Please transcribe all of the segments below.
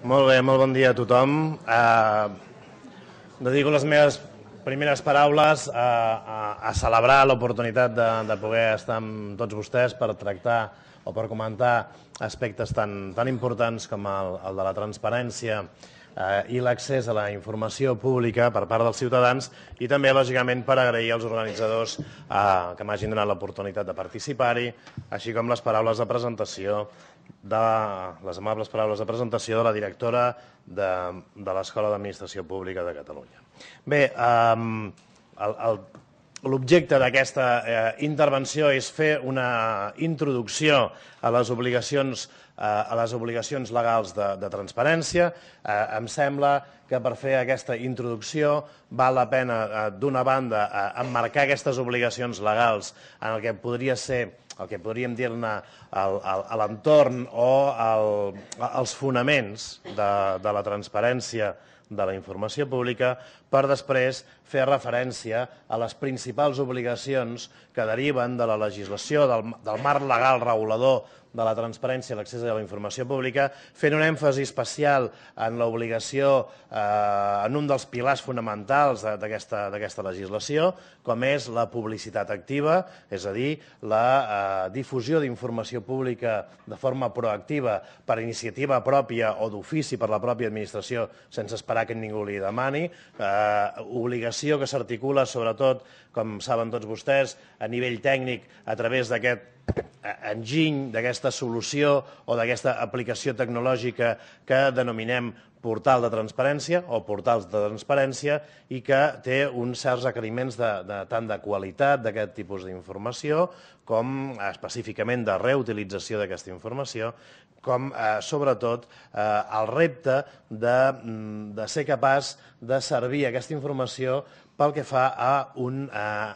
Molt bé, molt bon dia a tothom. Eh, dedico les meves primeres paraules a, eh, a, a celebrar l'oportunitat de, de poder estar amb tots vostès per tractar o per comentar aspectes tan, tan importants com el, el de la transparència eh, i l'accés a la informació pública per part dels ciutadans i també, lògicament, per agrair als organitzadors eh, que m'hagin donat l'oportunitat de participar-hi, així com les paraules de presentació de les amables paraules de presentació de la directora de, de l'Escola d'Administració Pública de Catalunya. Bé, eh, l'objecte d'aquesta eh, intervenció és fer una introducció a les obligacions públiques Eh, a les obligacions legals de, de transparència. Eh, em sembla que per fer aquesta introducció val la pena, eh, d'una banda, eh, emmarcar aquestes obligacions legals en el que podria ser el que podríem dir-ne a l'entorn o el, els fonaments de, de la transparència de la informació pública, per després fer referència a les principals obligacions que deriven de la legislació, del, del marc legal regulador de la transparència i l'accés a la informació pública, fent un èmfasi especial en l'obligació, eh, en un dels pilars fonamentals d'aquesta legislació, com és la publicitat activa, és a dir, la eh, difusió d'informació pública de forma proactiva per iniciativa pròpia o d'ofici per la pròpia administració sense esperar que ningú li demani, eh, eh, obligació que s'articula, sobretot, com saben tots vostès, a nivell tècnic, a través d'aquest eh, enginy, d'aquesta solució o d'aquesta aplicació tecnològica que denominem portal de transparència o portals de transparència i que té uns certs requeriments de, de, tant de qualitat d'aquest tipus d'informació com específicament de reutilització d'aquesta informació com eh, sobretot eh, el repte de, mm, de ser capaç de servir aquesta informació pel que fa a un eh,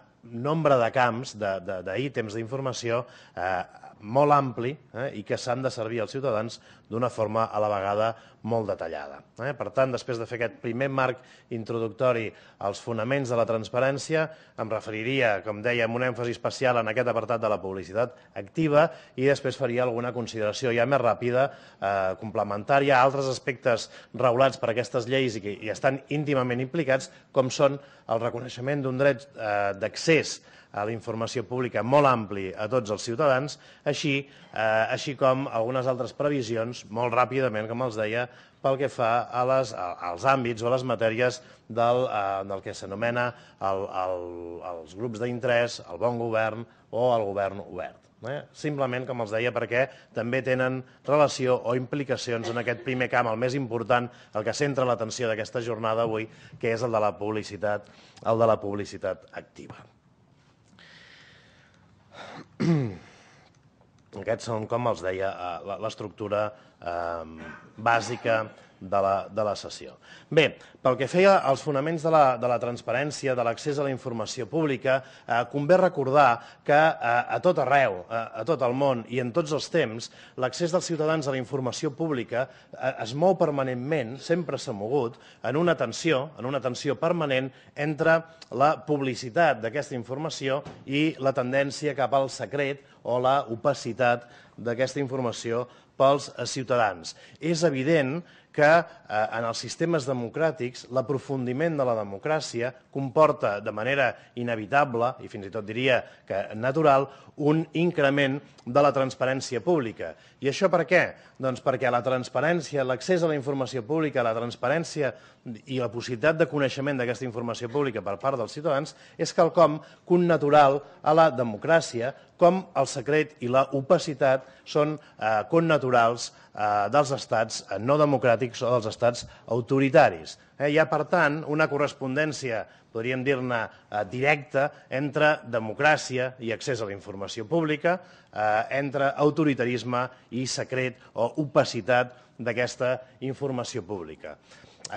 nombre de camps d'ítems d'informació eh, molt ampli eh, i que s'han de servir als ciutadans d'una forma a la vegada molt detallada. Eh? Per tant, després de fer aquest primer marc introductori als fonaments de la transparència, em referiria, com deia, amb un èmfasi especial en aquest apartat de la publicitat activa i després faria alguna consideració ja més ràpida, eh, complementària a altres aspectes regulats per aquestes lleis i que hi estan íntimament implicats, com són el reconeixement d'un dret eh, d'accés a a la informació pública molt ampli a tots els ciutadans, així, eh, així com algunes altres previsions, molt ràpidament, com els deia, pel que fa a les, a, als àmbits o a les matèries del, eh, del que s'anomena el, el, els grups d'interès, el bon govern o el govern obert. Eh? Simplement, com els deia, perquè també tenen relació o implicacions en aquest primer camp, el més important, el que centra l'atenció d'aquesta jornada avui, que és el de la publicitat, el de la publicitat activa. Aquests són, com els deia, eh, l'estructura eh, bàsica de la, de la sessió. Bé, pel que feia als fonaments de la, de la transparència, de l'accés a la informació pública, eh, convé recordar que eh, a tot arreu, eh, a tot el món i en tots els temps, l'accés dels ciutadans a la informació pública es mou permanentment, sempre s'ha mogut, en una tensió, en una tensió permanent entre la publicitat d'aquesta informació i la tendència cap al secret o la opacitat d'aquesta informació pels ciutadans. És evident que eh, en els sistemes democràtics l'aprofundiment de la democràcia comporta de manera inevitable, i fins i tot diria que natural, un increment de la transparència pública. I això per què? Doncs perquè la transparència, l'accés a la informació pública, la transparència i la possibilitat de coneixement d'aquesta informació pública per part dels ciutadans és quelcom connatural a la democràcia, com el secret i la opacitat són eh, connaturals eh, dels estats eh, no democràtics democràtics o dels estats autoritaris. Eh, hi ha, per tant, una correspondència, podríem dir-ne, eh, directa entre democràcia i accés a la informació pública, eh, entre autoritarisme i secret o opacitat d'aquesta informació pública. Eh,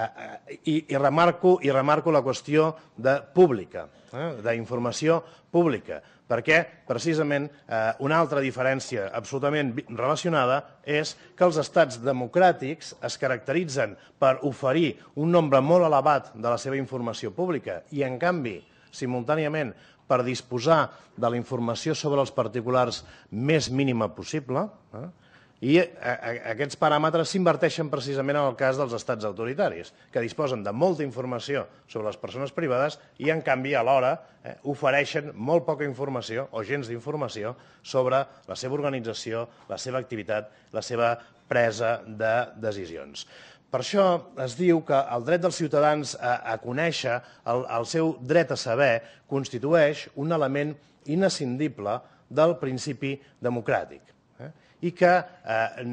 eh i, i, remarco, I remarco la qüestió de pública, eh, d'informació pública perquè precisament eh, una altra diferència absolutament relacionada és que els estats democràtics es caracteritzen per oferir un nombre molt elevat de la seva informació pública i, en canvi, simultàniament, per disposar de la informació sobre els particulars més mínima possible, eh, i a, eh, a, eh, aquests paràmetres s'inverteixen precisament en el cas dels estats autoritaris, que disposen de molta informació sobre les persones privades i, en canvi, alhora eh, ofereixen molt poca informació o gens d'informació sobre la seva organització, la seva activitat, la seva presa de decisions. Per això es diu que el dret dels ciutadans a, a conèixer, el, el seu dret a saber, constitueix un element inescindible del principi democràtic i que, eh,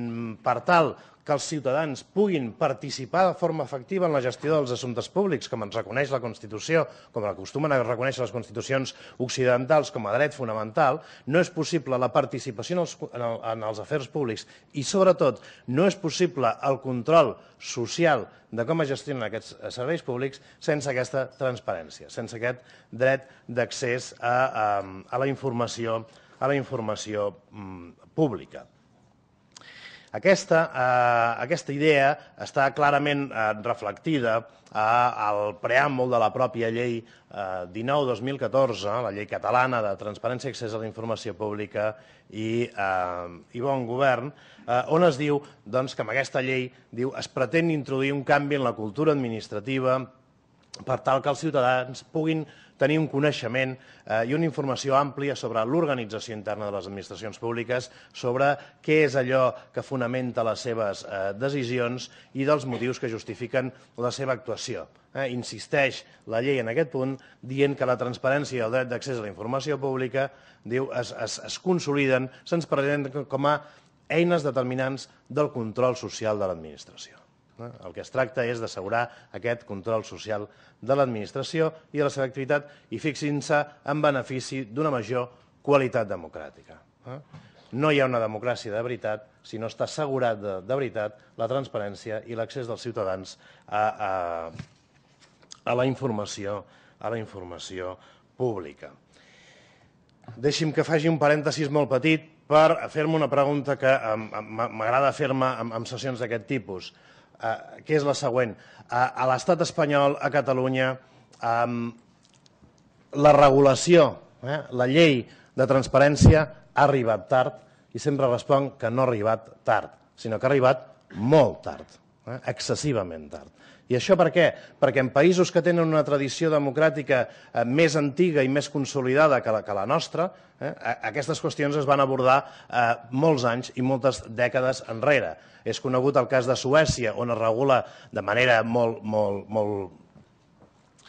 per tal que els ciutadans puguin participar de forma efectiva en la gestió dels assumptes públics, com ens reconeix la Constitució, com acostumen a reconèixer les Constitucions occidentals com a dret fonamental, no és possible la participació en els, en el, en els afers públics i, sobretot, no és possible el control social de com es gestionen aquests eh, serveis públics sense aquesta transparència, sense aquest dret d'accés a, a, a la informació a la informació mm, pública. Aquesta, eh, aquesta idea està clarament eh, reflectida eh, al preàmbul de la pròpia llei eh, 19-2014, la llei catalana de transparència i accés a la informació pública i, eh, i bon govern, eh, on es diu doncs, que amb aquesta llei diu es pretén introduir un canvi en la cultura administrativa per tal que els ciutadans puguin tenir un coneixement eh, i una informació àmplia sobre l'organització interna de les administracions públiques, sobre què és allò que fonamenta les seves eh, decisions i dels motius que justifiquen la seva actuació. Eh, insisteix la llei en aquest punt dient que la transparència i el dret d'accés a la informació pública diu, es, es, es consoliden, se'ns presenten com a eines determinants del control social de l'administració. Eh? El que es tracta és d'assegurar aquest control social de l'administració i de la seva activitat i fixin-se en benefici d'una major qualitat democràtica. Eh? No hi ha una democràcia de veritat si no està assegurada de, de veritat la transparència i l'accés dels ciutadans a, a, a, la informació, a la informació pública. Deixi'm que faci un parèntesis molt petit per fer-me una pregunta que m'agrada fer-me en sessions d'aquest tipus. Eh, que és la següent. Eh, a l'estat espanyol, a Catalunya, la regulació, eh, la llei de transparència ha arribat tard i sempre responc que no ha arribat tard, sinó que ha arribat molt tard eh? excessivament tard. I això per què? Perquè en països que tenen una tradició democràtica eh, més antiga i més consolidada que la, que la nostra, eh, aquestes qüestions es van abordar eh, molts anys i moltes dècades enrere. És conegut el cas de Suècia, on es regula de manera molt, molt, molt,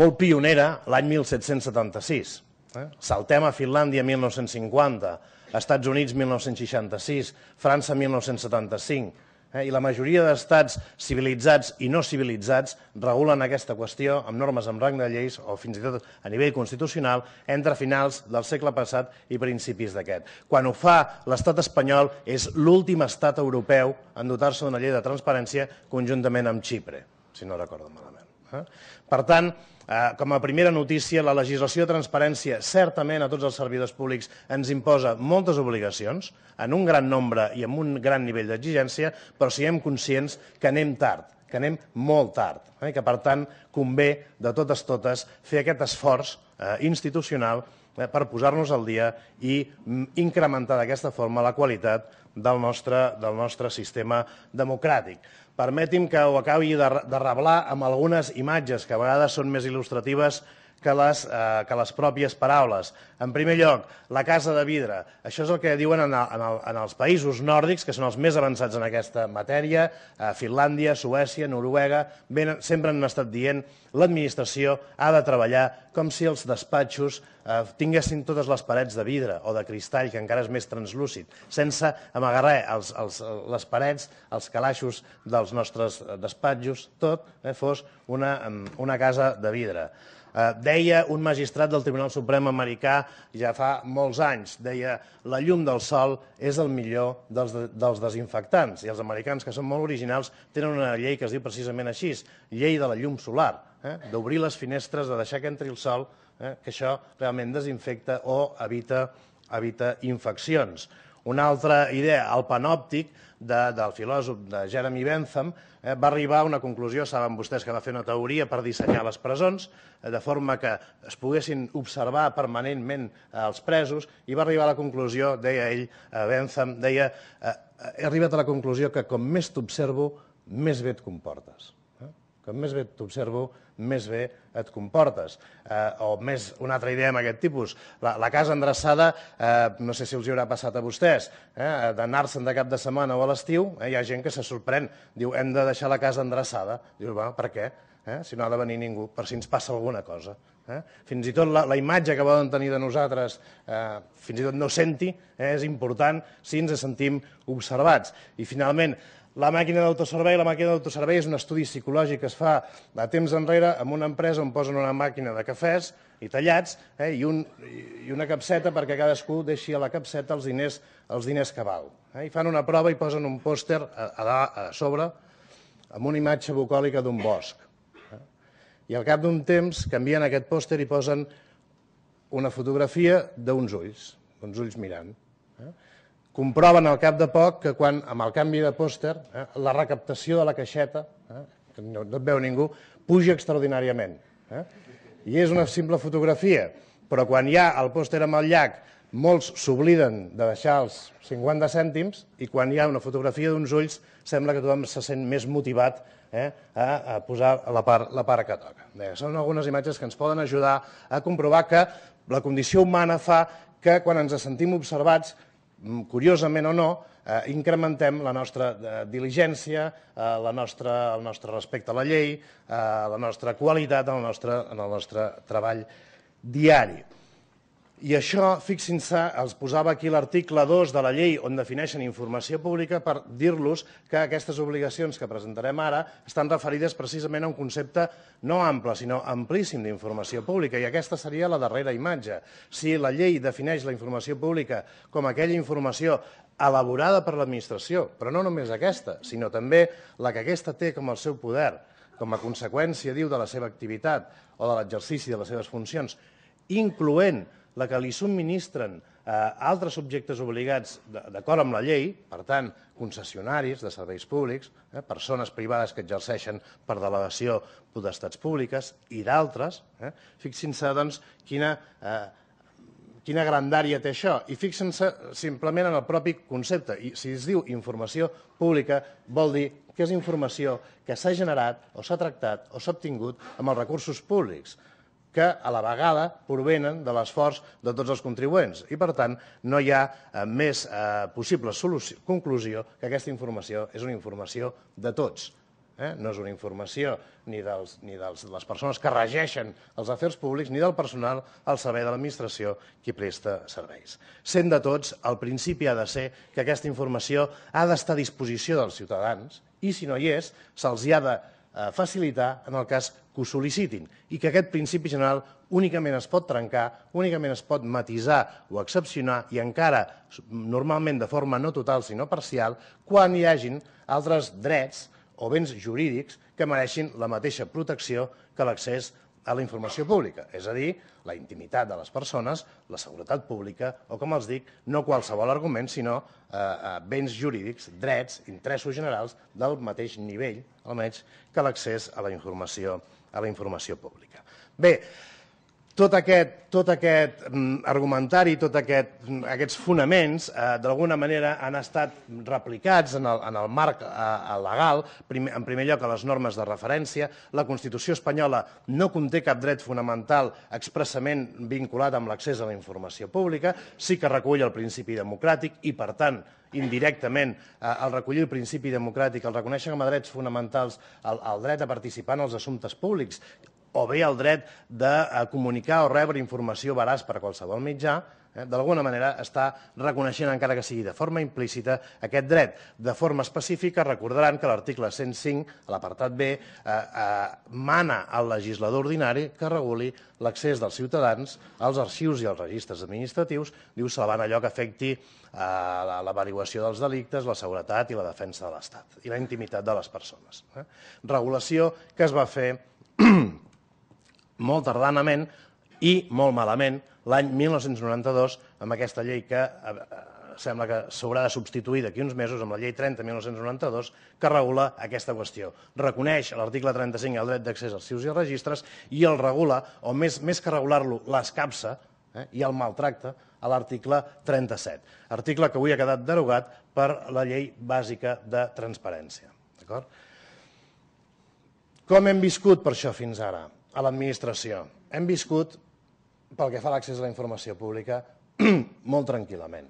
molt pionera l'any 1776. Eh? Saltem a Finlàndia 1950, Estats Units 1966, França 1975 eh, i la majoria d'estats civilitzats i no civilitzats regulen aquesta qüestió amb normes amb rang de lleis o fins i tot a nivell constitucional entre finals del segle passat i principis d'aquest. Quan ho fa l'estat espanyol és l'últim estat europeu en dotar-se d'una llei de transparència conjuntament amb Xipre, si no recordo malament. Eh? Per tant, eh, com a primera notícia, la legislació de transparència certament a tots els servidors públics ens imposa moltes obligacions, en un gran nombre i amb un gran nivell d'exigència, però siguem conscients que anem tard, que anem molt tard, eh? que per tant convé de totes totes fer aquest esforç eh, institucional Eh, per posar-nos al dia i mm, incrementar d'aquesta forma la qualitat del nostre, del nostre sistema democràtic. Permeti'm que ho acabi de, de reblar amb algunes imatges que a vegades són més il·lustratives que les, eh, que les pròpies paraules. En primer lloc, la casa de vidre. Això és el que diuen en, el, en, el, en els països nòrdics, que són els més avançats en aquesta matèria, eh, Finlàndia, Suècia, Noruega, ben, sempre han estat dient l'administració ha de treballar com si els despatxos eh, tinguessin totes les parets de vidre o de cristall, que encara és més translúcid, sense amagar res, els, els, les parets, els calaixos dels nostres eh, despatxos, tot eh, fos una, mm, una casa de vidre. Eh, deia un magistrat del Tribunal Suprem americà ja fa molts anys, deia la llum del sol és el millor dels, dels desinfectants i els americans que són molt originals tenen una llei que es diu precisament així, llei de la llum solar, eh? d'obrir les finestres, de deixar que entri el sol, eh? que això realment desinfecta o evita, evita infeccions. Una altra idea, el panòptic de, del filòsof de Jeremy Bentham, eh, va arribar a una conclusió, saben vostès que va fer una teoria per dissenyar les presons, eh, de forma que es poguessin observar permanentment eh, els presos, i va arribar a la conclusió, deia ell, eh, Bentham, deia, eh, eh he arribat a la conclusió que com més t'observo, més bé et comportes. Com més bé t'observo, més bé et comportes. Eh, o més una altra idea amb aquest tipus. La, casa endreçada, eh, no sé si els hi haurà passat a vostès, eh, d'anar-se'n de cap de setmana o a l'estiu, eh, hi ha gent que se sorprèn. Diu, hem de deixar la casa endreçada. Diu, va, per què? Eh? Si no ha de venir ningú, per si ens passa alguna cosa. Eh? Fins i tot la, la imatge que poden tenir de nosaltres, eh, fins i tot no senti, eh, és important si ens sentim observats. I finalment, la màquina d'autoservei, la màquina d'autoservei és un estudi psicològic que es fa de temps enrere amb una empresa on posen una màquina de cafès i tallats eh, i, un, i una capseta perquè cadascú deixi a la capseta els diners, els diners que val. Eh, I fan una prova i posen un pòster a, a, a sobre amb una imatge bucòlica d'un bosc. Eh? I al cap d'un temps canvien aquest pòster i posen una fotografia d'uns ulls, d'uns ulls mirant comproven al cap de poc que quan, amb el canvi de pòster, eh, la recaptació de la caixeta, eh, que no, no et veu ningú, puja extraordinàriament. Eh? I és una simple fotografia, però quan hi ha el pòster amb el llac, molts s'obliden de deixar els 50 cèntims i quan hi ha una fotografia d'uns ulls sembla que tothom se sent més motivat eh, a, a posar la part, la part que toca. Bé, són algunes imatges que ens poden ajudar a comprovar que la condició humana fa que quan ens sentim observats curiosament o no, eh, incrementem la nostra eh, diligència, eh, la nostra, el nostre respecte a la llei, eh, la nostra qualitat en el nostre, en el nostre treball diari. I això, fixin-se, els posava aquí l'article 2 de la llei on defineixen informació pública per dir-los que aquestes obligacions que presentarem ara estan referides precisament a un concepte no ample, sinó amplíssim d'informació pública. I aquesta seria la darrera imatge. Si la llei defineix la informació pública com aquella informació elaborada per l'administració, però no només aquesta, sinó també la que aquesta té com el seu poder, com a conseqüència, diu, de la seva activitat o de l'exercici de les seves funcions, incloent la que li subministren eh, altres subjectes obligats d'acord amb la llei, per tant, concessionaris de serveis públics, eh, persones privades que exerceixen per delegació potestats públiques i d'altres, eh, fixin-se doncs, quina, eh, quina grandària té això i fixin-se simplement en el propi concepte. I si es diu informació pública vol dir que és informació que s'ha generat o s'ha tractat o s'ha obtingut amb els recursos públics que a la vegada provenen de l'esforç de tots els contribuents i, per tant, no hi ha eh, més eh, possible conclusió que aquesta informació és una informació de tots. Eh? No és una informació ni, dels, ni dels, de les persones que regeixen els afers públics ni del personal al servei de l'administració qui presta serveis. Sent de tots, el principi ha de ser que aquesta informació ha d'estar a disposició dels ciutadans i, si no hi és, se'ls ha de Eh, facilitar en el cas que ho sol·licitin i que aquest principi general únicament es pot trencar, únicament es pot matisar o excepcionar i encara normalment de forma no total sinó parcial quan hi hagin altres drets o béns jurídics que mereixin la mateixa protecció que l'accés a la informació pública, és a dir, la intimitat de les persones, la seguretat pública o, com els dic, no qualsevol argument, sinó eh, eh béns jurídics, drets, interessos generals del mateix nivell, almenys, que l'accés a la informació a la informació pública. Bé, tot aquest, tot aquest mm, argumentari, tots aquest, mm, aquests fonaments, eh, d'alguna manera han estat replicats en el, en el marc eh, legal, prim, en primer lloc a les normes de referència. La Constitució espanyola no conté cap dret fonamental expressament vinculat amb l'accés a la informació pública, sí que recull el principi democràtic i, per tant, indirectament eh, el recollir el principi democràtic, el reconeixer com a drets fonamentals el, el dret a participar en els assumptes públics, o bé el dret de eh, comunicar o rebre informació veraç per a qualsevol mitjà, eh, d'alguna manera està reconeixent, encara que sigui de forma implícita, aquest dret. De forma específica, recordaran que l'article 105, a l'apartat B, eh, eh, mana al legislador ordinari que reguli l'accés dels ciutadans als arxius i als registres administratius, diu, salvant allò que afecti eh, l'avaluació dels delictes, la seguretat i la defensa de l'Estat i la intimitat de les persones. Eh? Regulació que es va fer molt tardanament i molt malament l'any 1992 amb aquesta llei que eh, eh, sembla que s'haurà de substituir d'aquí uns mesos amb la llei 30 1992 que regula aquesta qüestió. Reconeix l'article 35 el dret d'accés als cius i registres i el regula, o més, més que regular-lo, l'escapça eh, i el maltracte a l'article 37, article que avui ha quedat derogat per la llei bàsica de transparència. Com hem viscut per això fins ara? a l'administració. Hem viscut, pel que fa a l'accés a la informació pública, molt tranquil·lament.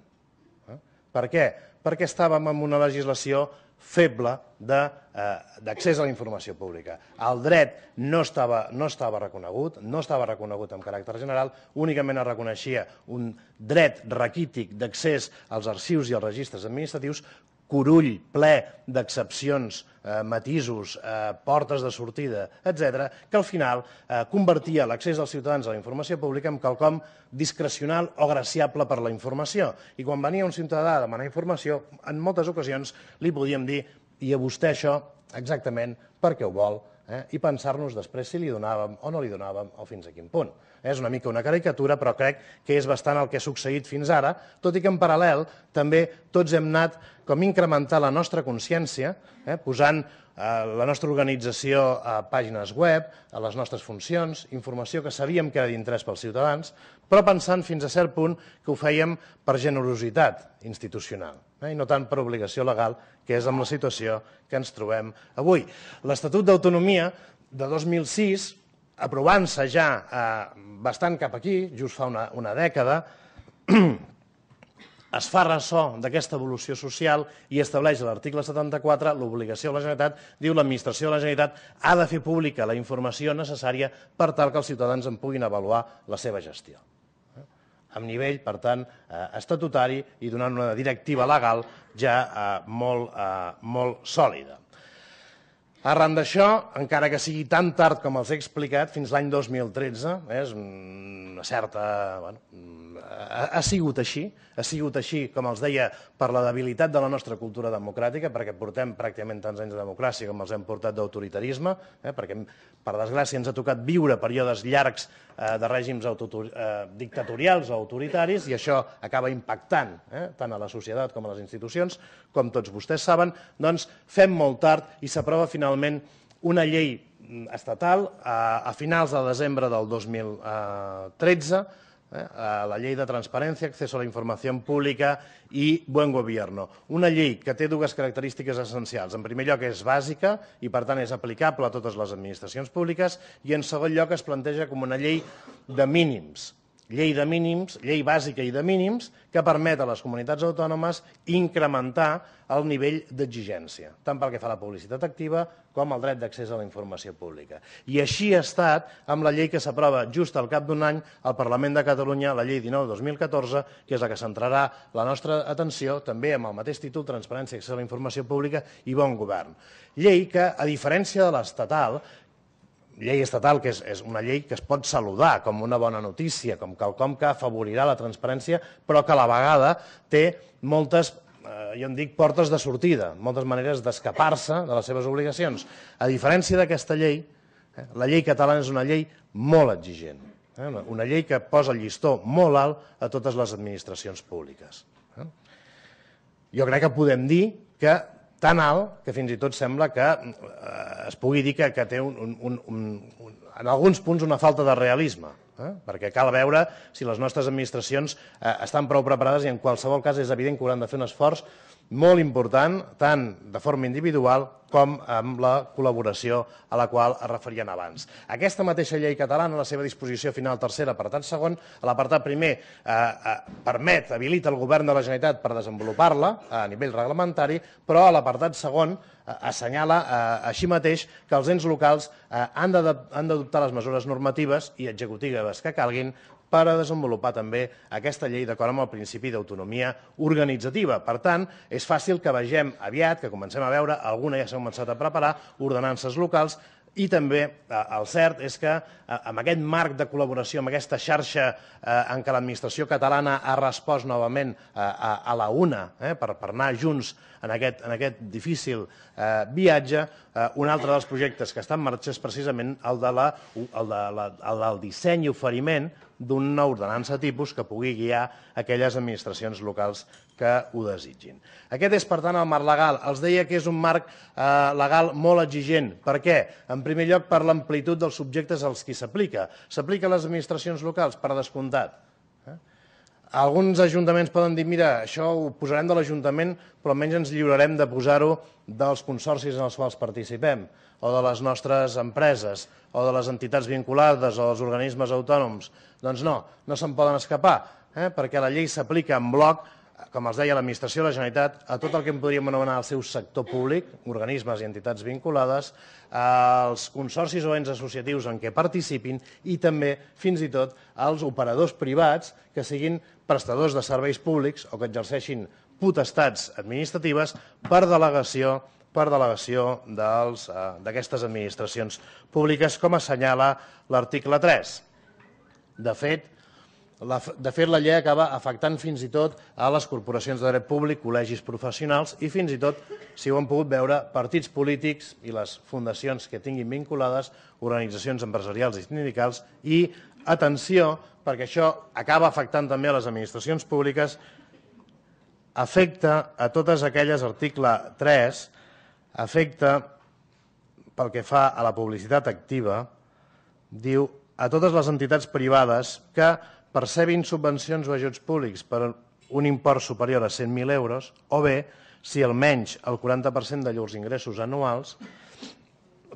Eh? Per què? Perquè estàvem en una legislació feble eh, d'accés eh, a la informació pública. El dret no estava, no estava reconegut, no estava reconegut en caràcter general, únicament es reconeixia un dret raquític d'accés als arxius i als registres administratius corull ple d'excepcions, eh, matisos, eh, portes de sortida, etc, que al final eh, convertia l'accés dels ciutadans a la informació pública en quelcom discrecional o graciable per la informació. I quan venia un ciutadà a demanar informació, en moltes ocasions li podíem dir i a vostè això exactament perquè ho vol eh, i pensar-nos després si li donàvem o no li donàvem o fins a quin punt. Eh? és una mica una caricatura, però crec que és bastant el que ha succeït fins ara, tot i que en paral·lel també tots hem anat com incrementar la nostra consciència, eh, posant la nostra organització a pàgines web, a les nostres funcions, informació que sabíem que era d'interès pels ciutadans, però pensant fins a cert punt que ho fèiem per generositat institucional eh, i no tant per obligació legal, que és amb la situació que ens trobem avui. L'Estatut d'Autonomia de 2006, aprovant-se ja eh, bastant cap aquí, just fa una, una dècada, es fa ressò d'aquesta evolució social i estableix a l'article 74 l'obligació de la Generalitat, diu l'administració de la Generalitat ha de fer pública la informació necessària per tal que els ciutadans en puguin avaluar la seva gestió. Eh? Amb nivell, per tant, eh, estatutari i donant una directiva legal ja eh, molt, molt sòlida. Arran d'això, encara que sigui tan tard com els he explicat, fins l'any 2013, eh, és una certa... Bueno, ha, ha sigut així, ha sigut així, com els deia, per la debilitat de la nostra cultura democràtica, perquè portem pràcticament tants anys de democràcia com els hem portat d'autoritarisme, eh, perquè, per desgràcia, ens ha tocat viure períodes llargs Eh, de règims eh, dictatorials o autoritaris i això acaba impactant eh, tant a la societat com a les institucions, com tots vostès saben, doncs fem molt tard i s'aprova finalment una llei mm, estatal a finals de desembre del 2013 ¿Eh? a la llei de transparència, accés a la informació pública i bon gobierno. Una llei que té dues característiques essencials. En primer lloc, és bàsica i, per tant, és aplicable a totes les administracions públiques i, en segon lloc, es planteja com una llei de mínims llei de mínims, llei bàsica i de mínims, que permet a les comunitats autònomes incrementar el nivell d'exigència, tant pel que fa a la publicitat activa com al dret d'accés a la informació pública. I així ha estat amb la llei que s'aprova just al cap d'un any al Parlament de Catalunya, la llei 19-2014, que és la que centrarà la nostra atenció també amb el mateix títol Transparència, accés a la informació pública i bon govern. Llei que, a diferència de l'estatal, llei estatal, que és, és una llei que es pot saludar com una bona notícia, com quelcom que afavorirà la transparència, però que a la vegada té moltes eh, jo en dic portes de sortida, moltes maneres d'escapar-se de les seves obligacions. A diferència d'aquesta llei, eh, la llei catalana és una llei molt exigent, eh, una, una llei que posa el llistó molt alt a totes les administracions públiques. Eh. Jo crec que podem dir que tan alt que fins i tot sembla que eh, es pugui dir que, que té un, un, un, un, en alguns punts una falta de realisme, eh? perquè cal veure si les nostres administracions eh, estan prou preparades i en qualsevol cas és evident que hauran de fer un esforç molt important, tant de forma individual com amb la col·laboració a la qual es referien abans. Aquesta mateixa llei catalana, la seva disposició final tercera, per tant segon, a l'apartat primer eh, eh, permet, habilita el govern de la Generalitat per desenvolupar-la a nivell reglamentari, però a l'apartat segon eh, assenyala eh, així mateix que els ens locals eh, han d'adoptar les mesures normatives i executives que calguin per a desenvolupar també aquesta llei d'acord amb el principi d'autonomia organitzativa. Per tant, és fàcil que vegem aviat, que comencem a veure, alguna ja s'ha començat a preparar, ordenances locals, i també eh, el cert és que eh, amb aquest marc de col·laboració, amb aquesta xarxa eh, en què l'administració catalana ha respost novament a, a, la una eh, per, per anar junts en aquest, en aquest difícil eh, viatge. Eh, un altre dels projectes que està en marxa és precisament el, de la, el, de la, el del disseny i oferiment d'una ordenança tipus que pugui guiar aquelles administracions locals que ho desitgin. Aquest és, per tant, el marc legal. Els deia que és un marc eh, legal molt exigent. Per què? En primer lloc, per l'amplitud dels subjectes als qui s'aplica. S'aplica a les administracions locals, per descomptat alguns ajuntaments poden dir, mira, això ho posarem de l'Ajuntament, però almenys ens lliurarem de posar-ho dels consorcis en els quals participem, o de les nostres empreses, o de les entitats vinculades, o dels organismes autònoms. Doncs no, no se'n poden escapar, eh? perquè la llei s'aplica en bloc, com els deia l'administració de la Generalitat, a tot el que en podríem anomenar el seu sector públic, organismes i entitats vinculades, als consorcis o ens associatius en què participin i també, fins i tot, als operadors privats que siguin prestadors de serveis públics o que exerceixin potestats administratives per delegació per delegació eh, d'aquestes administracions públiques, com assenyala l'article 3. De fet, la, de fet, la llei acaba afectant fins i tot a les corporacions de dret públic, col·legis professionals i fins i tot, si ho han pogut veure, partits polítics i les fundacions que tinguin vinculades, organitzacions empresarials i sindicals i, atenció, perquè això acaba afectant també a les administracions públiques, afecta a totes aquelles, article 3, afecta pel que fa a la publicitat activa, diu a totes les entitats privades que percebin subvencions o ajuts públics per un import superior a 100.000 euros o bé si almenys el 40% de llurs ingressos anuals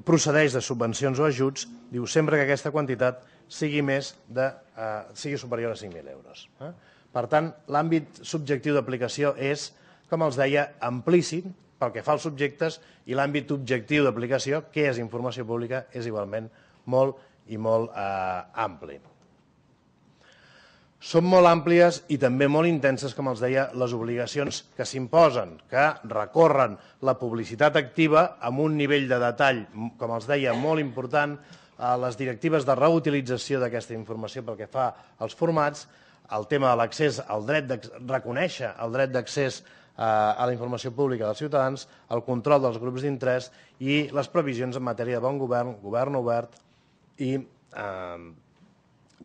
procedeix de subvencions o ajuts, diu sempre que aquesta quantitat sigui, més de, eh, sigui superior a 5.000 euros. Eh? Per tant, l'àmbit subjectiu d'aplicació és, com els deia, amplíssim pel que fa als subjectes i l'àmbit objectiu d'aplicació, que és informació pública, és igualment molt i molt eh, ampli. Són molt àmplies i també molt intenses, com els deia, les obligacions que s'imposen, que recorren la publicitat activa amb un nivell de detall, com els deia, molt important, les directives de reutilització d'aquesta informació pel que fa als formats, el tema de l'accés al dret de reconèixer el dret d'accés eh, a la informació pública dels ciutadans, el control dels grups d'interès i les previsions en matèria de bon govern, govern obert i eh,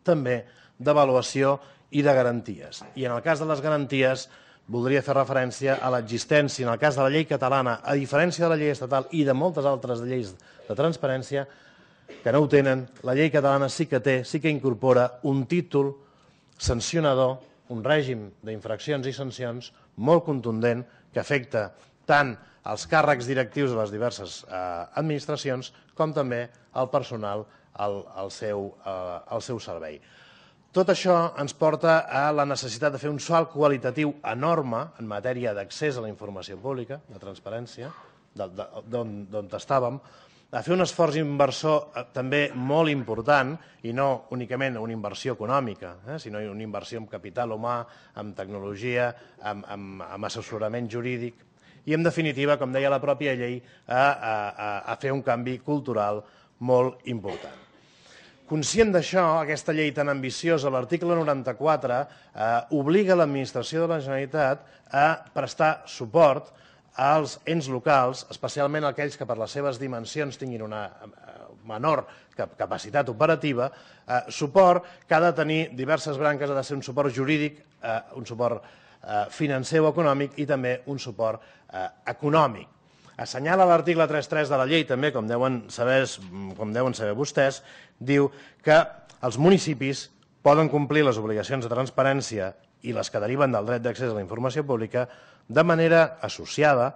també d'avaluació i de garanties. I en el cas de les garanties, voldria fer referència a l'existència, en el cas de la llei catalana, a diferència de la llei estatal i de moltes altres lleis de transparència, que no ho tenen, la llei catalana sí que té, sí que incorpora un títol sancionador, un règim d'infraccions i sancions molt contundent que afecta tant els càrrecs directius de les diverses eh, administracions com també el personal al, al, seu, eh, al seu servei. Tot això ens porta a la necessitat de fer un salt qualitatiu enorme en matèria d'accés a la informació pública, de transparència, d'on estàvem, de fer un esforç inversor eh, també molt important i no únicament una inversió econòmica, eh, sinó una inversió en capital humà, en tecnologia, en, en, en assessorament jurídic i, en definitiva, com deia la pròpia llei, a, a, a fer un canvi cultural molt important. Conscient d'això, aquesta llei tan ambiciosa, l'article 94, eh, obliga l'administració de la Generalitat a prestar suport als ens locals, especialment aquells que per les seves dimensions tinguin una eh, menor capacitat operativa, eh, suport que ha de tenir diverses branques, ha de ser un suport jurídic, eh, un suport eh, financer o econòmic i també un suport eh, econòmic. Assenyala l'article 3.3 de la llei, també, com deuen, saber, com deuen saber vostès, diu que els municipis poden complir les obligacions de transparència i les que deriven del dret d'accés a la informació pública de manera associada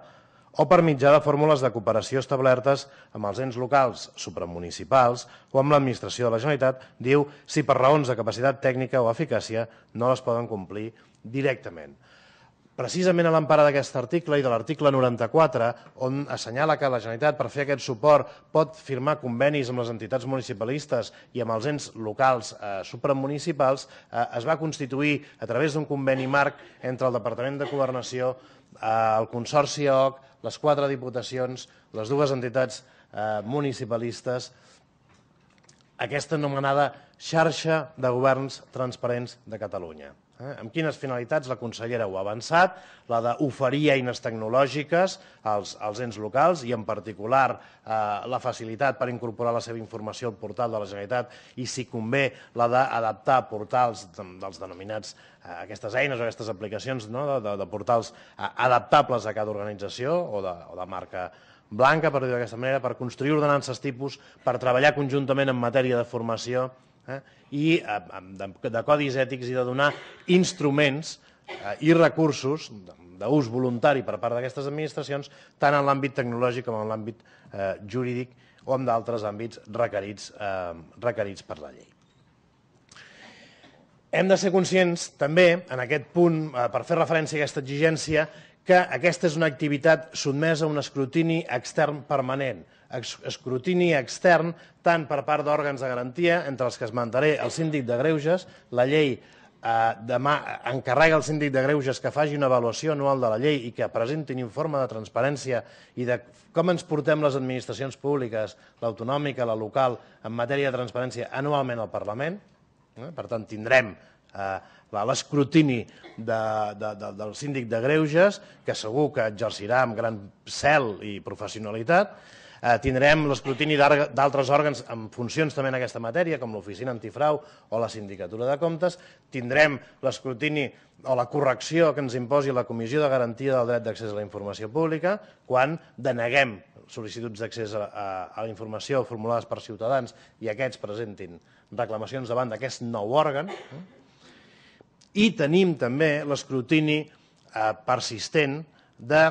o per mitjà de fórmules de cooperació establertes amb els ens locals supramunicipals o amb l'administració de la Generalitat, diu si per raons de capacitat tècnica o eficàcia no les poden complir directament precisament a l'empara d'aquest article i de l'article 94, on assenyala que la Generalitat per fer aquest suport pot firmar convenis amb les entitats municipalistes i amb els ens locals eh, supramunicipals, eh, es va constituir a través d'un conveni marc entre el Departament de Governació, eh, el Consorci OC, les quatre diputacions, les dues entitats eh, municipalistes, aquesta anomenada xarxa de governs transparents de Catalunya. Eh? Amb quines finalitats? La consellera ho ha avançat, la d'oferir eines tecnològiques als, als ens locals i en particular eh, la facilitat per incorporar la seva informació al portal de la Generalitat i si convé la d'adaptar portals dels denominats eh, aquestes eines o aquestes aplicacions no? de, de, de portals eh, adaptables a cada organització o de, o de marca blanca, per dir d'aquesta manera, per construir ordenances tipus, per treballar conjuntament en matèria de formació, eh? i de, de codis ètics i de donar instruments eh, i recursos d'ús voluntari per part d'aquestes administracions, tant en l'àmbit tecnològic com en l'àmbit eh, jurídic o en d'altres àmbits requerits, eh, requerits per la llei. Hem de ser conscients també, en aquest punt, eh, per fer referència a aquesta exigència, que aquesta és una activitat sotmesa a un escrutini extern permanent, escrutini extern tant per part d'òrgans de garantia, entre els que mantaré el síndic de Greuges, la llei eh, demà encarrega al síndic de Greuges que faci una avaluació anual de la llei i que presenti un informe de transparència i de com ens portem les administracions públiques, l'autonòmica, la local, en matèria de transparència anualment al Parlament. Eh, per tant, tindrem eh, l'escrutini de, de, de, del síndic de Greuges, que segur que exercirà amb gran cel i professionalitat, eh, tindrem l'escrutini d'altres òrgans amb funcions també en aquesta matèria, com l'Oficina Antifrau o la Sindicatura de Comptes, tindrem l'escrutini o la correcció que ens imposi la Comissió de Garantia del Dret d'Accés a la Informació Pública quan deneguem sol·licituds d'accés a, a, a la informació formulades per ciutadans i aquests presentin reclamacions davant d'aquest nou òrgan. Eh? I tenim també l'escrutini eh, persistent de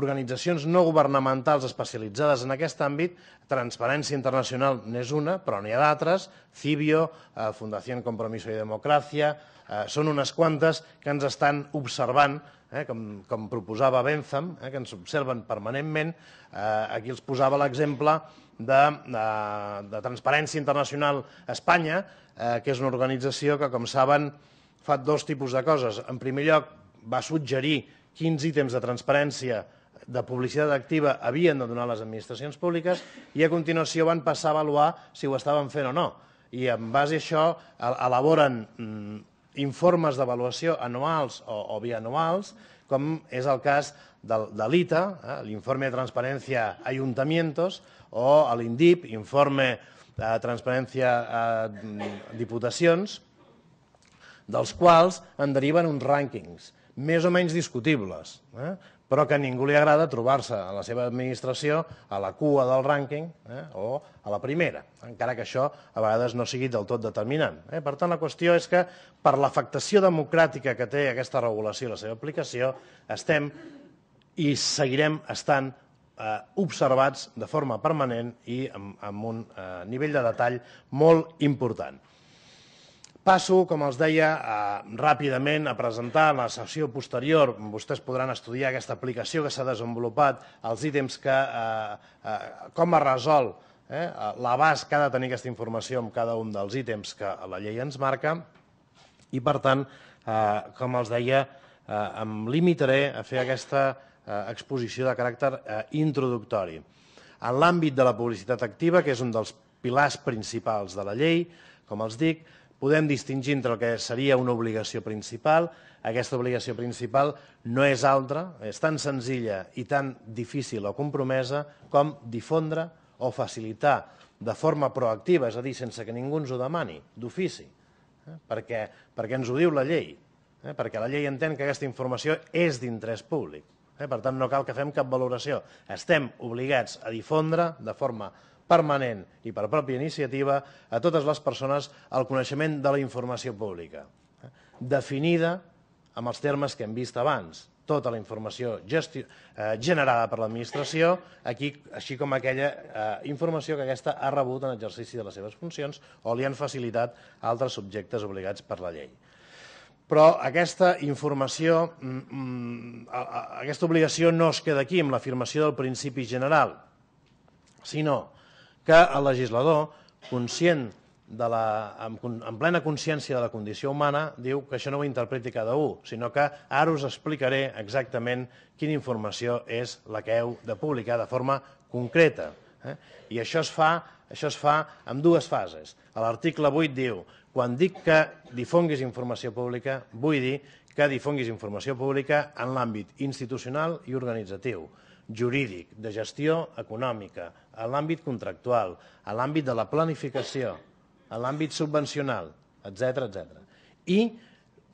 organitzacions no governamentals especialitzades en aquest àmbit, Transparència Internacional n'és una, però n'hi ha d'altres, Cibio, eh, Fundació Compromiso i Democràcia, eh, són unes quantes que ens estan observant, eh, com, com proposava Bentham, eh, que ens observen permanentment. Eh, aquí els posava l'exemple de, eh, de Transparència Internacional Espanya, eh, que és una organització que, com saben, fa dos tipus de coses. En primer lloc, va suggerir quins ítems de transparència de publicitat activa havien de donar les administracions públiques i a continuació van passar a avaluar si ho estaven fent o no. I en base a això elaboren mm, informes d'avaluació anuals o, o bianuals, com és el cas del, de l'ITA, eh, l'informe de transparència Ayuntamientos, o l'INDIP, informe eh, de transparència eh, Diputacions, dels quals en deriven uns rànquings, més o menys discutibles, eh? però que a ningú li agrada trobar-se a la seva administració a la cua del rànquing eh? o a la primera, encara que això a vegades no sigui del tot determinant. Eh? Per tant, la qüestió és que per l'afectació democràtica que té aquesta regulació i la seva aplicació, estem i seguirem estant eh, observats de forma permanent i amb, amb un eh, nivell de detall molt important. Passo, com els deia, a, ràpidament a presentar en la sessió posterior. Vostès podran estudiar aquesta aplicació que s'ha desenvolupat, els ítems que, eh, eh, com es resol eh, l'abast que ha de tenir aquesta informació amb cada un dels ítems que la llei ens marca. I, per tant, eh, com els deia, eh, em limitaré a fer aquesta a, eh, exposició de caràcter a, eh, introductori. En l'àmbit de la publicitat activa, que és un dels pilars principals de la llei, com els dic, podem distingir entre el que seria una obligació principal. Aquesta obligació principal no és altra, és tan senzilla i tan difícil o compromesa com difondre o facilitar de forma proactiva, és a dir, sense que ningú ens ho demani, d'ofici, eh? perquè, perquè ens ho diu la llei, eh? perquè la llei entén que aquesta informació és d'interès públic. Eh? Per tant, no cal que fem cap valoració. Estem obligats a difondre de forma proactiva permanent i per pròpia iniciativa a totes les persones el coneixement de la informació pública, eh? definida amb els termes que hem vist abans, tota la informació eh, generada per l'administració, així com aquella eh, informació que aquesta ha rebut en exercici de les seves funcions o li han facilitat altres subjectes obligats per la llei però aquesta informació, mm, mm, aquesta obligació no es queda aquí amb l'afirmació del principi general, sinó que el legislador, conscient de la, amb, amb plena consciència de la condició humana, diu que això no ho interpreti cada un, sinó que ara us explicaré exactament quina informació és la que heu de publicar de forma concreta. Eh? I això es, fa, això es fa en dues fases. L'article 8 diu, quan dic que difonguis informació pública, vull dir que difonguis informació pública en l'àmbit institucional i organitzatiu jurídic, de gestió econòmica, a l'àmbit contractual, a l'àmbit de la planificació, a l'àmbit subvencional, etc etc. I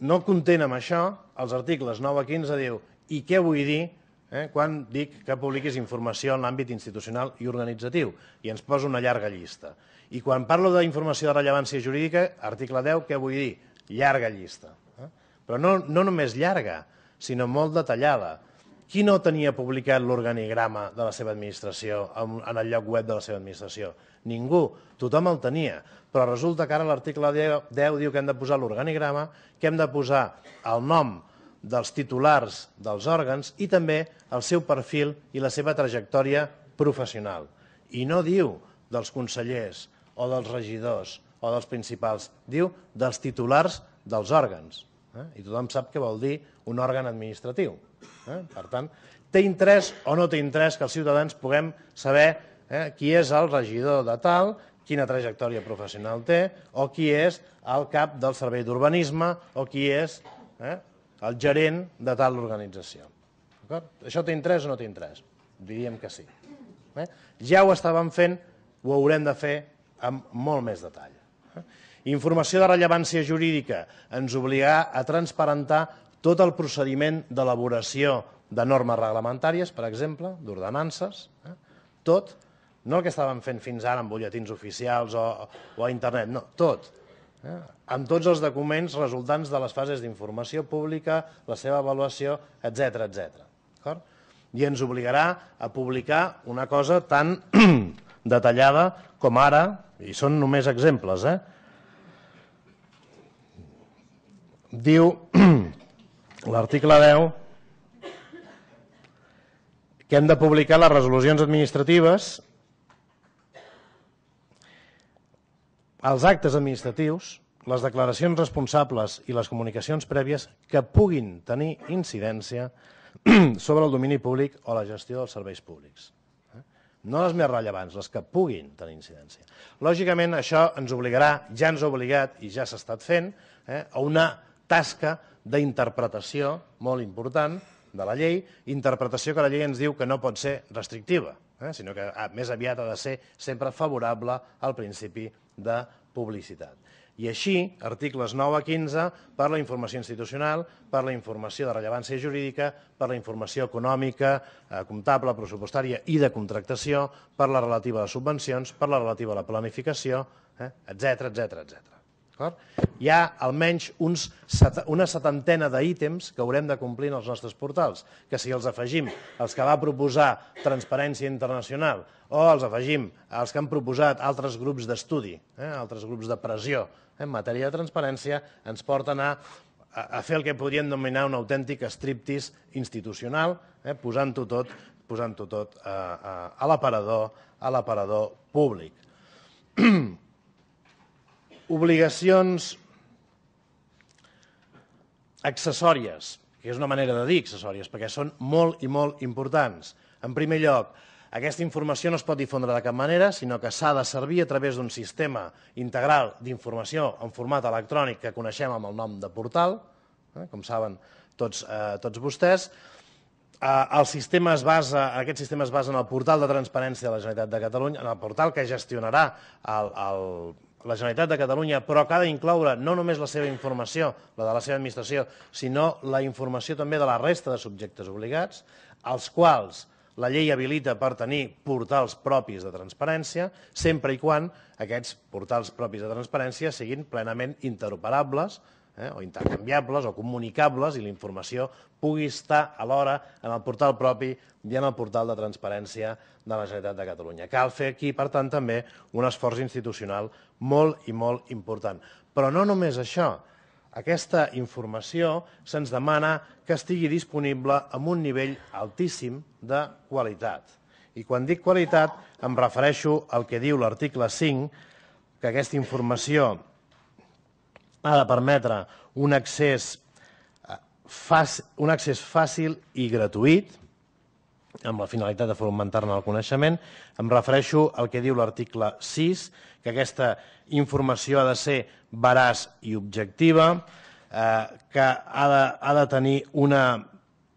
no content amb això, els articles 9 a 15 diu i què vull dir eh, quan dic que publiquis informació en l'àmbit institucional i organitzatiu i ens posa una llarga llista. I quan parlo d'informació de rellevància jurídica, article 10, què vull dir? Llarga llista. Eh? Però no, no només llarga, sinó molt detallada qui no tenia publicat l'organigrama de la seva administració en, el lloc web de la seva administració? Ningú, tothom el tenia, però resulta que ara l'article 10, diu que hem de posar l'organigrama, que hem de posar el nom dels titulars dels òrgans i també el seu perfil i la seva trajectòria professional. I no diu dels consellers o dels regidors o dels principals, diu dels titulars dels òrgans. Eh? I tothom sap què vol dir un òrgan administratiu. Eh? Per tant, té interès o no té interès que els ciutadans puguem saber eh, qui és el regidor de tal, quina trajectòria professional té, o qui és el cap del servei d'urbanisme, o qui és eh, el gerent de tal organització. Això té interès o no té interès? Diríem que sí. Eh? Ja ho estàvem fent, ho haurem de fer amb molt més detall. Eh? Informació de rellevància jurídica ens obligarà a transparentar tot el procediment d'elaboració de normes reglamentàries, per exemple, d'ordenances, eh? tot, no el que estaven fent fins ara amb butlletins oficials o, o a internet, no, tot. Eh? Amb tots els documents resultants de les fases d'informació pública, la seva avaluació, etc etc. D'acord? i ens obligarà a publicar una cosa tan detallada com ara, i són només exemples, eh? diu l'article 10, que hem de publicar les resolucions administratives, els actes administratius, les declaracions responsables i les comunicacions prèvies que puguin tenir incidència sobre el domini públic o la gestió dels serveis públics. No les més rellevants, les que puguin tenir incidència. Lògicament, això ens obligarà, ja ens ha obligat i ja s'ha estat fent, eh, a una tasca d'interpretació molt important de la llei, interpretació que la llei ens diu que no pot ser restrictiva, eh? sinó que a, ah, més aviat ha de ser sempre favorable al principi de publicitat. I així, articles 9 a 15, per la informació institucional, per la informació de rellevància jurídica, per la informació econòmica, eh, comptable, pressupostària i de contractació, per la relativa a les subvencions, per la relativa a la planificació, etc eh, etc etc. Hi ha almenys uns, una setantena d'ítems que haurem de complir en els nostres portals, que si els afegim els que va proposar Transparència Internacional o els afegim els que han proposat altres grups d'estudi, eh, altres grups de pressió eh, en matèria de transparència, ens porten a a fer el que podríem denominar un autèntic estriptis institucional, eh, posant-ho tot, posant tot eh, eh a, a l'aparador públic. obligacions accessòries, que és una manera de dir accessòries, perquè són molt i molt importants. En primer lloc, aquesta informació no es pot difondre de cap manera, sinó que s'ha de servir a través d'un sistema integral d'informació en format electrònic que coneixem amb el nom de portal, eh, com saben tots, eh, tots vostès. Eh, el sistema es basa, aquest sistema es basa en el portal de transparència de la Generalitat de Catalunya, en el portal que gestionarà el, el la Generalitat de Catalunya, però que ha d'incloure no només la seva informació, la de la seva administració, sinó la informació també de la resta de subjectes obligats, els quals la llei habilita per tenir portals propis de transparència, sempre i quan aquests portals propis de transparència siguin plenament interoperables eh, o intercanviables o comunicables i la informació pugui estar alhora en el portal propi i en el portal de transparència de la Generalitat de Catalunya. Cal fer aquí, per tant, també un esforç institucional molt i molt important. Però no només això. Aquesta informació se'ns demana que estigui disponible amb un nivell altíssim de qualitat. I quan dic qualitat em refereixo al que diu l'article 5, que aquesta informació ha de permetre un accés, eh, fàcil, un accés fàcil i gratuït amb la finalitat de fomentar-ne el coneixement, em refereixo al que diu l'article 6, que aquesta informació ha de ser veraç i objectiva, eh, que ha de, ha de tenir una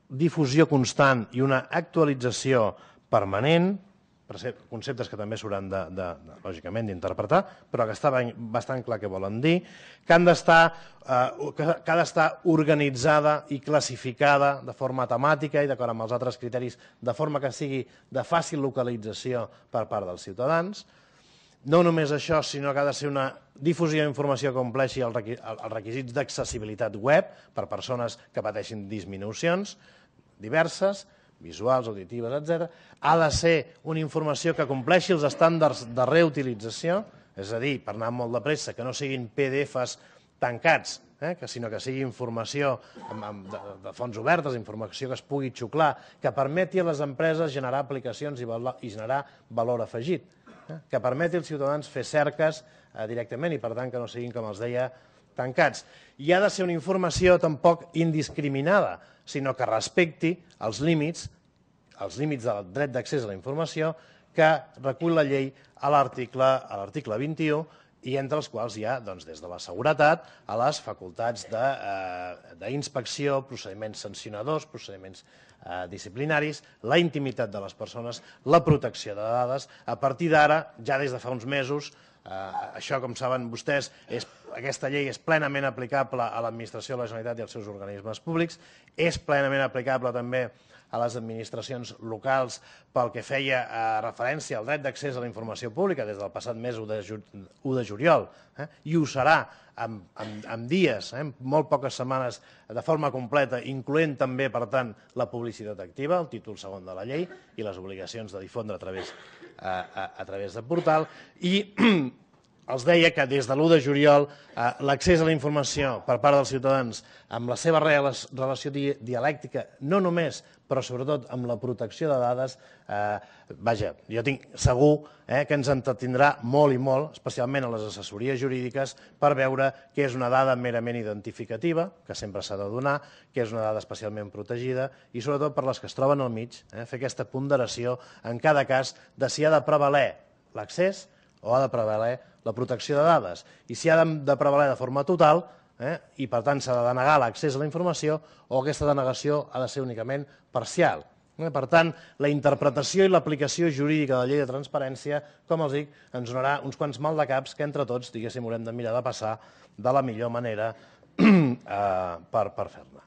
difusió constant i una actualització permanent, conceptes que també s'hauran de, de, de, lògicament d'interpretar, però que està bastant clar què volen dir, que, han d'estar, eh, que, que ha d'estar organitzada i classificada de forma temàtica i d'acord amb els altres criteris, de forma que sigui de fàcil localització per part dels ciutadans. No només això, sinó que ha de ser una difusió d'informació que compleixi els requisits d'accessibilitat web per persones que pateixin disminucions diverses, visuals, auditives, etc. Ha de ser una informació que compleixi els estàndards de reutilització, és a dir, per anar molt de pressa, que no siguin PDFs tancats, eh? sinó que sigui informació amb, amb, de, de fonts obertes, informació que es pugui xuclar, que permeti a les empreses generar aplicacions i, valor, i generar valor afegit, eh? que permeti als ciutadans fer cerques eh, directament i, per tant, que no siguin, com els deia, tancats. I ha de ser una informació tampoc indiscriminada, sinó que respecti els límits, els límits del dret d'accés a la informació que recull la llei a l'article 21 i entre els quals hi ha doncs, des de la seguretat a les facultats eh, d'inspecció, eh, procediments sancionadors, procediments eh, disciplinaris, la intimitat de les persones, la protecció de dades. A partir d'ara, ja des de fa uns mesos, Eh, això, com saben vostès, és, aquesta llei és plenament aplicable a l'administració de la Generalitat i als seus organismes públics, és plenament aplicable també a les administracions locals pel que feia a eh, referència al dret d'accés a la informació pública des del passat mes 1 de, ju 1 de juliol, eh, i ho serà en, en, en dies, eh, en molt poques setmanes, de forma completa, incloent també, per tant, la publicitat activa, el títol segon de la llei, i les obligacions de difondre a través a, a, a través del portal i els deia que des de l'1 de juliol eh, l'accés a la informació per part dels ciutadans amb la seva relació di dialèctica, no només, però sobretot amb la protecció de dades, eh, vaja, jo tinc segur eh, que ens entretindrà molt i molt, especialment a les assessories jurídiques, per veure què és una dada merament identificativa, que sempre s'ha de donar, què és una dada especialment protegida, i sobretot per les que es troben al mig, eh, fer aquesta ponderació en cada cas de si ha de prevaler l'accés o ha de prevaler la protecció de dades i si ha de, prevaler de forma total eh, i per tant s'ha de denegar l'accés a la informació o aquesta denegació ha de ser únicament parcial. Eh, per tant, la interpretació i l'aplicació jurídica de la llei de transparència, com els dic, ens donarà uns quants maldecaps que entre tots, diguéssim, haurem de mirar de passar de la millor manera eh, per, per fer-ne.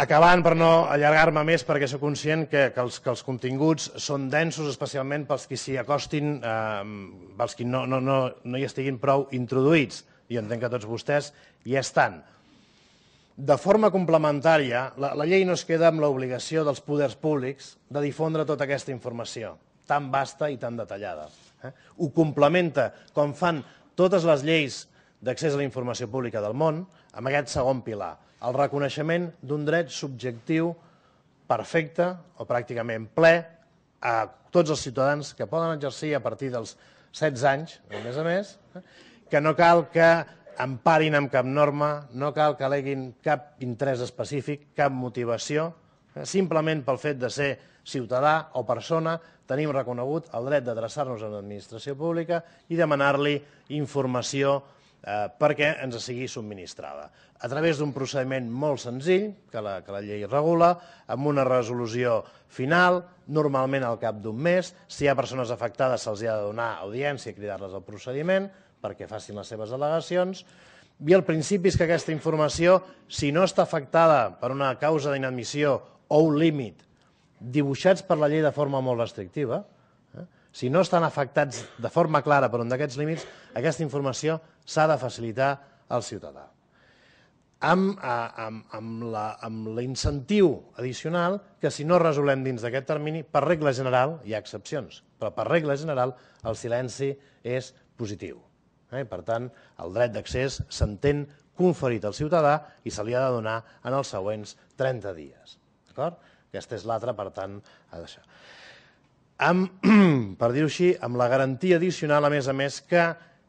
Acabant, per no allargar-me més, perquè sóc conscient que, que, els, que els continguts són densos, especialment pels qui s'hi acostin, eh, pels qui no, no, no, no hi estiguin prou introduïts. i entenc que tots vostès hi estan. De forma complementària, la, la llei no es queda amb l'obligació dels poders públics de difondre tota aquesta informació, tan vasta i tan detallada. Eh? Ho complementa, com fan totes les lleis d'accés a la informació pública del món, amb aquest segon pilar el reconeixement d'un dret subjectiu perfecte o pràcticament ple a tots els ciutadans que poden exercir a partir dels 16 anys, a més a més, que no cal que emparin amb cap norma, no cal que aleguin cap interès específic, cap motivació, simplement pel fet de ser ciutadà o persona tenim reconegut el dret d'adreçar-nos a l'administració pública i demanar-li informació eh, perquè ens sigui subministrada. A través d'un procediment molt senzill, que la, que la llei regula, amb una resolució final, normalment al cap d'un mes, si hi ha persones afectades se'ls ha de donar audiència i cridar-les al procediment perquè facin les seves al·legacions, i el principi és que aquesta informació, si no està afectada per una causa d'inadmissió o un límit dibuixats per la llei de forma molt restrictiva, si no estan afectats de forma clara per un d'aquests límits, aquesta informació s'ha de facilitar al ciutadà. Amb, amb, amb la, amb l'incentiu addicional que si no resolem dins d'aquest termini, per regla general, hi ha excepcions, però per regla general el silenci és positiu. Eh? Per tant, el dret d'accés s'entén conferit al ciutadà i se li ha de donar en els següents 30 dies. Aquesta és l'altra, per tant, a deixar amb, per dir-ho així, amb la garantia addicional, a més a més, que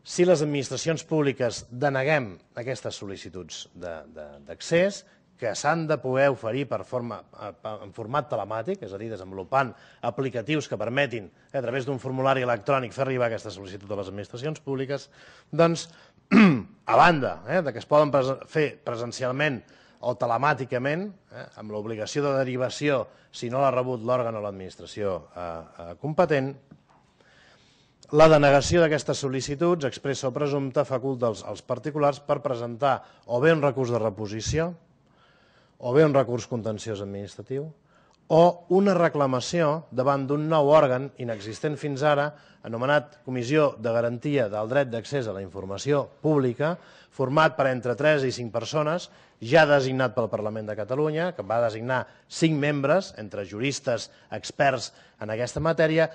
si les administracions públiques deneguem aquestes sol·licituds d'accés, que s'han de poder oferir per forma, eh, en format telemàtic, és a dir, desenvolupant aplicatius que permetin, eh, a través d'un formulari electrònic, fer arribar aquesta sol·licitud a les administracions públiques, doncs, a banda eh, de que es poden fer presencialment o telemàticament, eh, amb l'obligació de derivació si no l'ha rebut l'òrgan o l'administració eh, eh, competent, la denegació d'aquestes sol·licituds, expressa o presumpta, faculta als, als particulars per presentar o bé un recurs de reposició o bé un recurs contenciós administratiu, o una reclamació davant d'un nou òrgan inexistent fins ara, anomenat Comissió de Garantia del Dret d'Accés a la Informació Pública, format per entre 3 i 5 persones, ja designat pel Parlament de Catalunya, que va designar 5 membres, entre juristes experts en aquesta matèria,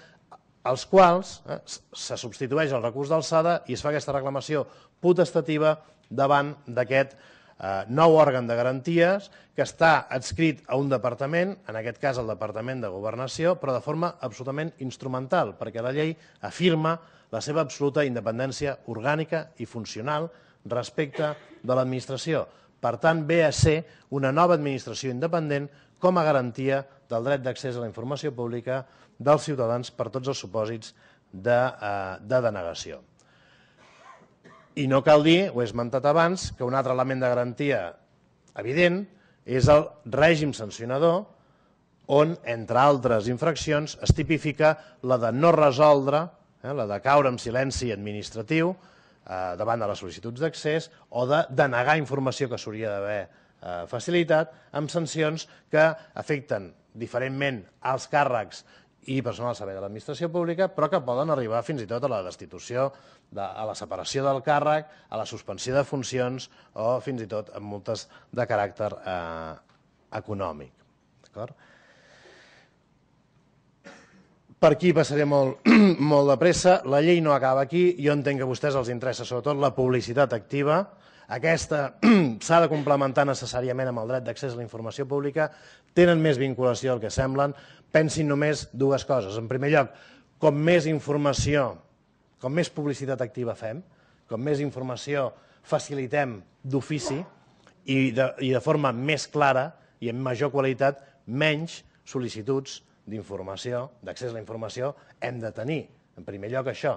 els quals eh, se substitueix el recurs d'alçada i es fa aquesta reclamació potestativa davant d'aquest òrgan eh, nou òrgan de garanties que està adscrit a un departament, en aquest cas el Departament de Governació, però de forma absolutament instrumental, perquè la llei afirma la seva absoluta independència orgànica i funcional respecte de l'administració. Per tant, ve a ser una nova administració independent com a garantia del dret d'accés a la informació pública dels ciutadans per tots els supòsits de, eh, de denegació. I no cal dir, ho he esmentat abans, que un altre element de garantia evident és el règim sancionador on, entre altres infraccions, es tipifica la de no resoldre, eh, la de caure en silenci administratiu eh, davant de les sol·licituds d'accés o de denegar informació que s'hauria d'haver eh, facilitat amb sancions que afecten diferentment als càrrecs i personal servei de l'administració pública, però que poden arribar fins i tot a la destitució, de, a la separació del càrrec, a la suspensió de funcions o fins i tot a multes de caràcter eh, econòmic. D'acord? Per aquí passaré molt, molt de pressa. La llei no acaba aquí. Jo entenc que a vostès els interessa sobretot la publicitat activa. Aquesta s'ha de complementar necessàriament amb el dret d'accés a la informació pública. Tenen més vinculació del que semblen pensin només dues coses. En primer lloc, com més informació, com més publicitat activa fem, com més informació facilitem d'ofici i, de, i de forma més clara i amb major qualitat, menys sol·licituds d'informació, d'accés a la informació, hem de tenir. En primer lloc, això.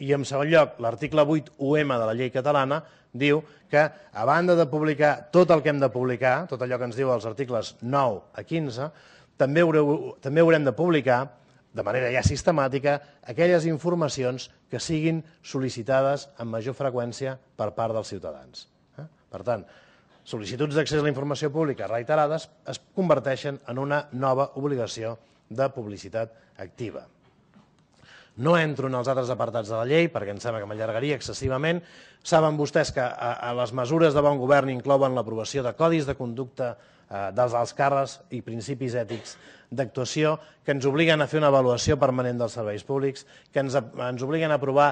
I en segon lloc, l'article 8 UM de la llei catalana diu que, a banda de publicar tot el que hem de publicar, tot allò que ens diu els articles 9 a 15, també haureu, també haurem de publicar de manera ja sistemàtica aquelles informacions que siguin sol·licitades amb major freqüència per part dels ciutadans. Eh? Per tant, sol·licituds d'accés a la informació pública reiterades es converteixen en una nova obligació de publicitat activa. No entro en els altres apartats de la llei perquè em sembla que m'allargaria excessivament. Saben vostès que a, a les mesures de bon govern inclouen l'aprovació de codis de conducta Eh, dels alts càrrecs i principis ètics d'actuació que ens obliguen a fer una avaluació permanent dels serveis públics, que ens, ens obliguen a aprovar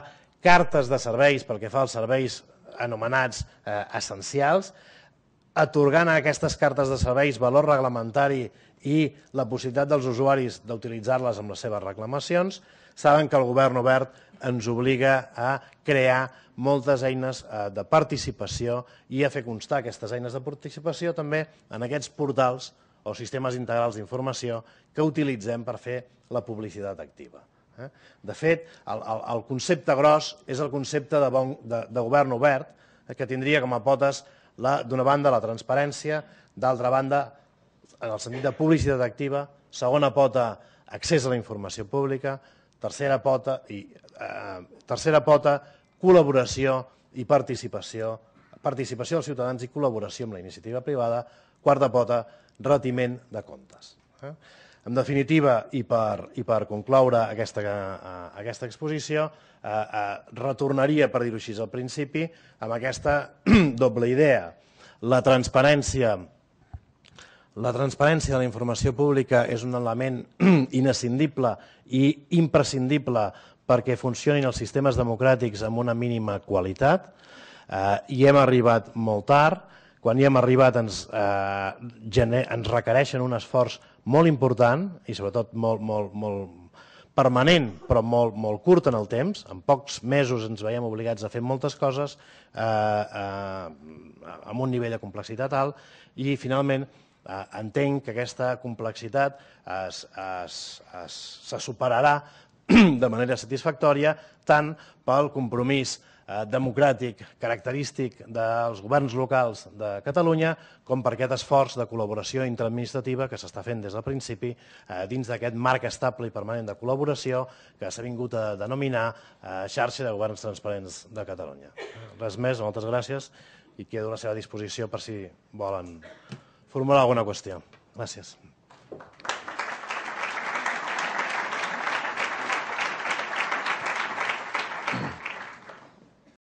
cartes de serveis pel que fa als serveis anomenats eh, essencials, atorgant a aquestes cartes de serveis valor reglamentari i la possibilitat dels usuaris d'utilitzar-les amb les seves reclamacions, saben que el govern obert ens obliga a crear moltes eines eh, de participació i a fer constar aquestes eines de participació també en aquests portals o sistemes integrals d'informació que utilitzem per fer la publicitat activa. Eh? De fet, el, el, el concepte gros és el concepte de, bon, de, de govern obert eh, que tindria com a potes d'una banda la transparència, d'altra banda, en el sentit de publicitat activa, segona pota, accés a la informació pública, Tercera pota, i, eh, tercera pota col·laboració i participació, participació dels ciutadans i col·laboració amb la iniciativa privada. Quarta pota, retiment de comptes. Eh? En definitiva, i per, i per concloure aquesta, eh, aquesta exposició, eh, eh, retornaria, per dir-ho així al principi, amb aquesta doble idea. La transparència la transparència de la informació pública és un element inescindible i imprescindible perquè funcionin els sistemes democràtics amb una mínima qualitat. Eh, hi hem arribat molt tard. Quan hi hem arribat ens, eh, gener, ens requereixen un esforç molt important i sobretot molt, molt, molt permanent, però molt, molt curt en el temps. En pocs mesos ens veiem obligats a fer moltes coses eh, eh, amb un nivell de complexitat alt i finalment Eh, entenc que aquesta complexitat es, es, es, se superarà de manera satisfactòria tant pel compromís eh, democràtic característic dels governs locals de Catalunya com per aquest esforç de col·laboració interadministrativa que s'està fent des del principi eh, dins d'aquest marc estable i permanent de col·laboració que s'ha vingut a denominar eh, xarxa de governs transparents de Catalunya. Res més, moltes gràcies i quedo a la seva disposició per si volen formular alguna cuestión. Gracias.